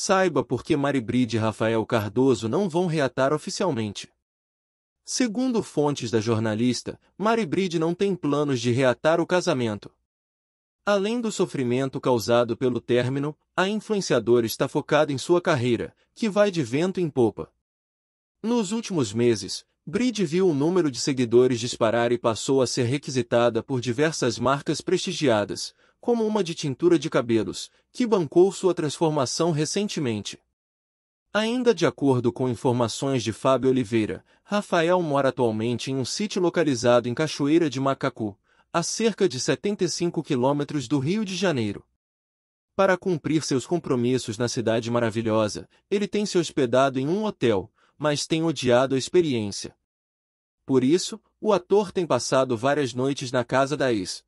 Saiba por que Maribride e Rafael Cardoso não vão reatar oficialmente. Segundo fontes da jornalista, Maribride não tem planos de reatar o casamento. Além do sofrimento causado pelo término, a influenciadora está focada em sua carreira, que vai de vento em popa. Nos últimos meses, Bride viu o número de seguidores disparar e passou a ser requisitada por diversas marcas prestigiadas, como uma de tintura de cabelos, que bancou sua transformação recentemente. Ainda de acordo com informações de Fábio Oliveira, Rafael mora atualmente em um sítio localizado em Cachoeira de Macacu, a cerca de 75 quilômetros do Rio de Janeiro. Para cumprir seus compromissos na cidade maravilhosa, ele tem se hospedado em um hotel, mas tem odiado a experiência, por isso, o ator tem passado várias noites na casa da ex,